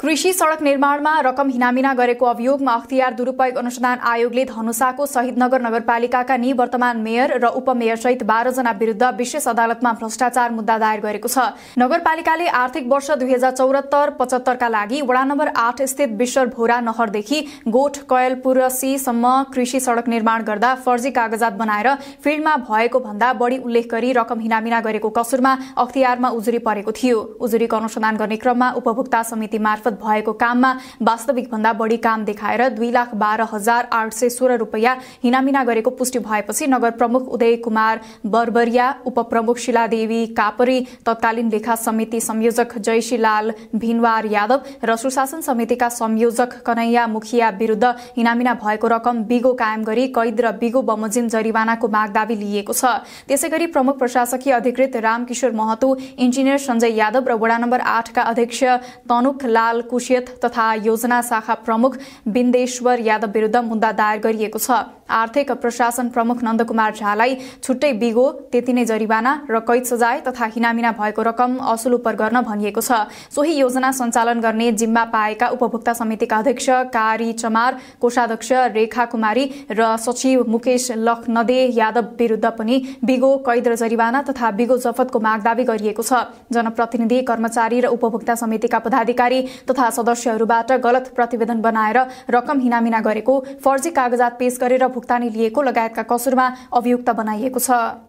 कृषि सड़क निर्माणमा रकम हिनामिना गरेको अभियोगमा अख्तियार दुरूपयोग अनुसन्धान आयोगले धनुषाको शहीदनगर नगरपालिकाका निवर्तमान मेयर र उपमेयर उपमेयरसहित बाह्रजना विरूद्ध विशेष अदालतमा भ्रष्टाचार मुद्दा दायर गरेको छ नगरपालिकाले आर्थिक वर्ष दुई हजार चौरात्तर पचहत्तरका लागि वडा नम्बर आठ स्थित विश्वर भोरा नहरदेखि गोठ कयलपुरसीसम्म कृषि सड़क निर्माण गर्दा फर्जी कागजात बनाएर फिल्डमा भएको भन्दा बढी उल्लेख गरी रकम हिनामिना गरेको कसुरमा अख्तियारमा उजुरी परेको थियो उजुरीको अनुसन्धान गर्ने क्रममा उपभोक्ता समिति मार्फत मार्फत भएको काममा वास्तविक भन्दा बढी काम देखाएर दुई लाख बाह्र हजार आठ सय सोह्र रूपियाँ हिनामिना गरेको पुष्टि भएपछि नगर प्रमुख उदय कुमार बरबरिया उपप्रमुख शिलादेवी कापरी तत्कालीन लेखा समिति संयोजक जयशीलाल भिनवार यादव र सुशासन समितिका संयोजक कनैया मुखिया विरूद्ध हिनामिना भएको रकम बिगो कायम गरी कैद र बिगो बमोजिम जरिवानाको मागदावी लिएको छ त्यसै गरी प्रमुख प्रशासकीय अधिकृत रामकिशोर महतो इन्जिनियर संजय यादव र वडा नम्बर आठका अध्यक्ष तनुख लाल नेपाल कुशियत तथा योजना शाखा प्रमुख बिन्देश्वर यादव विरूद्ध मुद्दा दायर गरिएको छ आर्थिक प्रशासन प्रमुख नन्दकुमार झालाई छुट्टै बिगो त्यति नै जरिवाना र कैद सजाय तथा हिनामिना भएको रकम असुल उप गर्न भनिएको छ सोही योजना सञ्चालन गर्ने जिम्मा पाएका उपभोक्ता समितिका अध्यक्ष कारी चमार कोषाध्यक्ष रेखा कुमारी र सचिव मुकेश लखनदे यादव विरूद्ध पनि बिगो कैद र जरिवाना तथा बिगो जफतको माग दावी गरिएको छ जनप्रतिनिधि कर्मचारी र उपभोक्ता समितिका पदाधिकारी तथा सदस्यहरूबाट गलत प्रतिवेदन बनाएर रकम हिनामिना गरेको फर्जी कागजात पेश गरेर भुक्तानी लिएको लगायतका कसुरमा अभियुक्त बनाइएको छ